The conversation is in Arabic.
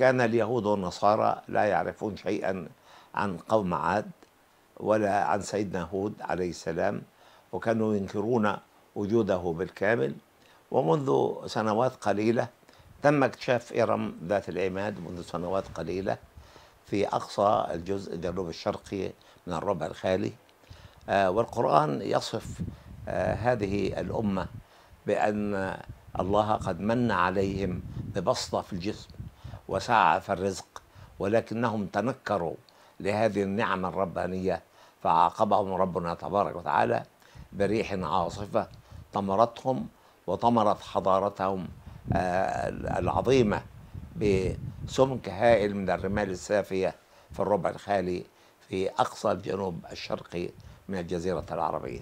كان اليهود والنصارى لا يعرفون شيئا عن قوم عاد ولا عن سيدنا هود عليه السلام وكانوا ينكرون وجوده بالكامل ومنذ سنوات قليلة تم اكتشاف إرم ذات العماد منذ سنوات قليلة في أقصى الجزء الجنوب الشرقي من الربع الخالي آه، والقرآن يصف آه، هذه الأمة بأن الله قد من عليهم ببسطة في الجسم وسعى في الرزق ولكنهم تنكروا لهذه النعمة الربانية فعاقبهم ربنا تبارك وتعالى بريح عاصفة طمرتهم وطمرت حضارتهم آه، العظيمة بسمك هائل من الرمال السافية في الربع الخالي في أقصى الجنوب الشرقي من الجزيرة العربية